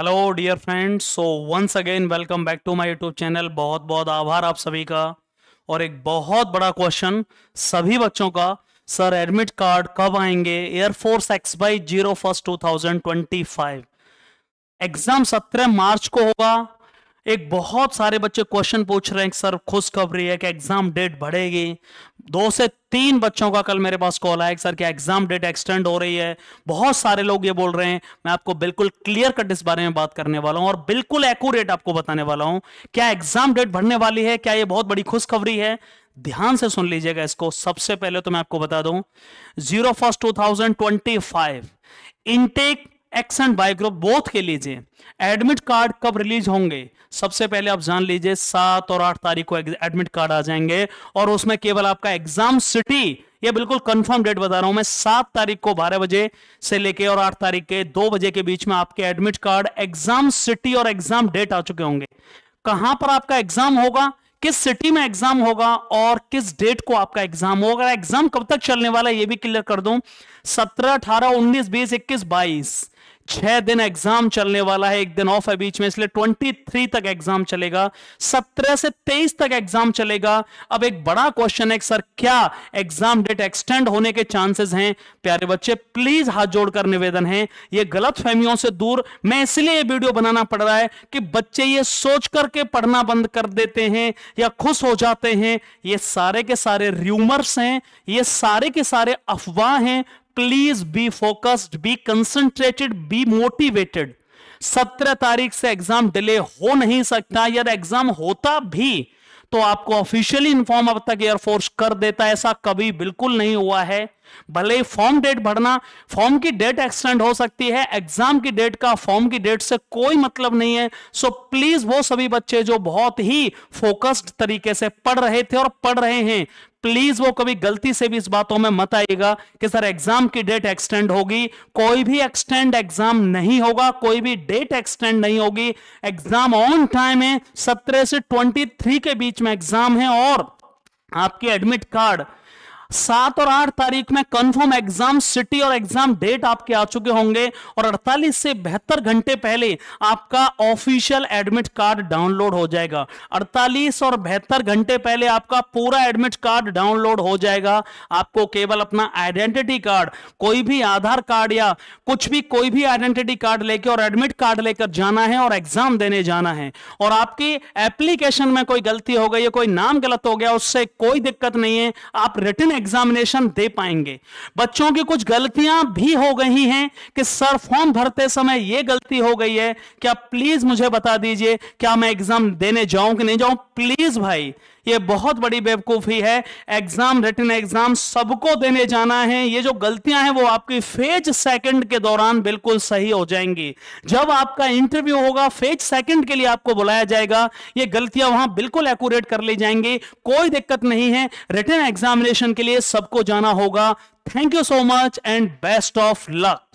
hello dear friends so once again welcome back to my YouTube channel बहुत बहुत आभार आप सभी का और एक बहुत बड़ा क्वेश्चन सभी बच्चों का सर एडमिट कार्ड कब आएंगे air force X by zero first two thousand twenty five exam सत्रह मार्च को होगा एक बहुत सारे बच्चे क्वेश्चन पूछ रहे हैं सर खुश खबरी है कि एग्जाम डेट बढ़ेगी दो से तीन बच्चों का कल मेरे पास कॉल आया सर क्या एग्जाम डेट एक्सटेंड हो रही है बहुत सारे लोग ये बोल रहे हैं मैं आपको बिल्कुल क्लियर कट इस बारे में बात करने वाला हूं और बिल्कुल एक्यूरेट आपको बताने वाला हूं क्या एग्जाम डेट बढ़ने वाली है क्या ये बहुत बड़ी खुशखबरी है ध्यान से सुन लीजिएगा इसको सबसे पहले तो मैं आपको बता दूं zero first two thousand twenty five intake action बायोग्राफ बोथ के लीजिए एडमिट कार्ड कब रिलीज होंगे सबसे पहले आप जान लीजिए सात और आठ तारीख को एडमिट कार्ड आ जाएंगे और उसमें केवल आपका एग्जाम सिटी ये बिल्कुल कंफर्म डेट बता रहा हूं मैं सात तारीख को बारह बजे से लेके और आठ तारीख के दो बजे के बीच में आपके एडमिट कार्ड एग्जाम सिटी और एग्जाम डेट आ चुके होंगे कहां पर आपका एग्जाम होगा किस सिटी में एग्जाम होगा और किस डेट को आपका एग्जाम होगा एग्जाम कब तक चलने वाला है ये भी क्लियर कर दूं सत्रह अठारह उन्नीस बीस इक्कीस बाईस छह दिन एग्जाम चलने वाला है एक दिन ऑफ है बीच में इसलिए 23 तक एग्जाम चलेगा 17 से 23 तक एग्जाम चलेगा अब एक बड़ा क्वेश्चन है सर क्या एग्जाम डेट एक्सटेंड होने के चांसेस हैं प्यारे बच्चे प्लीज हाथ जोड़कर निवेदन है यह गलत फहमियों से दूर मैं इसलिए ये वीडियो बनाना पड़ रहा है कि बच्चे ये सोच करके पढ़ना बंद कर देते हैं या खुश हो जाते हैं ये सारे के सारे र्यूमर्स हैं ये सारे के सारे अफवाह हैं please be focused be concentrated be motivated सत्रह तारीख से एग्जाम डिले हो नहीं सकता यार एग्जाम होता भी तो आपको ऑफिशियली इन्फॉर्म अब तक एयरफोर्स कर देता ऐसा कभी बिल्कुल नहीं हुआ है भले ही फॉर्म डेट भरना फॉर्म की डेट एक्सटेंड हो सकती है एग्जाम की डेट का फॉर्म की डेट से कोई मतलब नहीं है सो so, प्लीज वो सभी बच्चे जो बहुत ही फोकस्ड तरीके से पढ़ रहे थे और पढ़ रहे हैं प्लीज वो कभी गलती से भी इस बातों में मत आएगा कि सर एग्जाम की डेट एक्सटेंड होगी कोई भी एक्सटेंड एग्जाम नहीं होगा कोई भी डेट एक्सटेंड नहीं होगी एग्जाम ऑन टाइम है सत्रह से ट्वेंटी थ्री के बीच में एग्जाम है और आपके एडमिट कार्ड सात और आठ तारीख में कंफर्म एग्जाम सिटी और एग्जाम डेट आपके आ चुके होंगे और 48 से बेहतर घंटे पहले आपका ऑफिशियल एडमिट कार्ड डाउनलोड हो जाएगा 48 और बेहतर घंटे पहले आपका पूरा एडमिट कार्ड डाउनलोड हो जाएगा आपको केवल अपना आइडेंटिटी कार्ड कोई भी आधार कार्ड या कुछ भी कोई भी आइडेंटिटी कार्ड लेके और एडमिट कार्ड लेकर जाना है और एग्जाम देने जाना है और आपकी एप्लीकेशन में कोई गलती हो गई या कोई नाम गलत हो गया उससे कोई दिक्कत नहीं है आप रिटर्न एग्जामिनेशन दे पाएंगे बच्चों की कुछ गलतियां भी हो गई हैं कि सर फॉर्म भरते समय यह गलती हो गई है क्या प्लीज मुझे बता दीजिए क्या मैं एग्जाम देने जाऊं कि नहीं जाऊं प्लीज भाई ये बहुत बड़ी बेवकूफ़ी है एग्ज़ाम रिटर्न एग्ज़ाम सबको देने जाना है ये जो गलतियां हैं वो आपकी फेज सेकंड के दौरान बिल्कुल सही हो जाएंगी जब आपका इंटरव्यू होगा फेज सेकंड के लिए आपको बुलाया जाएगा ये गलतियां वहां बिल्कुल एक्यूरेट कर ली जाएंगी कोई दिक्कत नहीं है रिटर्न एग्जामिनेशन के लिए सबको जाना होगा thank you so much and best of luck